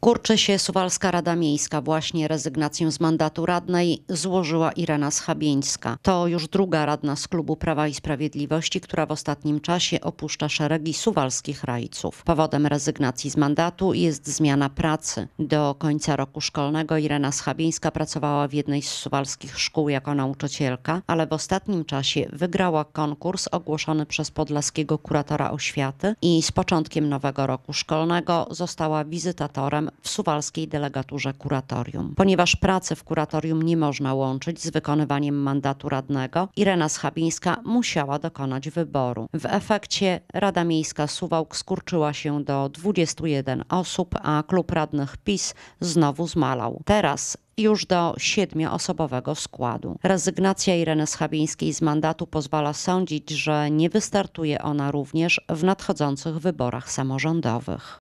Kurczy się Suwalska Rada Miejska. Właśnie rezygnację z mandatu radnej złożyła Irena Schabieńska. To już druga radna z klubu Prawa i Sprawiedliwości, która w ostatnim czasie opuszcza szeregi suwalskich rajców. Powodem rezygnacji z mandatu jest zmiana pracy. Do końca roku szkolnego Irena Schabieńska pracowała w jednej z suwalskich szkół jako nauczycielka, ale w ostatnim czasie wygrała konkurs ogłoszony przez podlaskiego kuratora oświaty i z początkiem nowego roku szkolnego została wizytatorem w suwalskiej delegaturze kuratorium. Ponieważ pracy w kuratorium nie można łączyć z wykonywaniem mandatu radnego, Irena Schabińska musiała dokonać wyboru. W efekcie Rada Miejska Suwałk skurczyła się do 21 osób, a klub radnych PiS znowu zmalał. Teraz już do siedmioosobowego składu. Rezygnacja Ireny Schabińskiej z mandatu pozwala sądzić, że nie wystartuje ona również w nadchodzących wyborach samorządowych.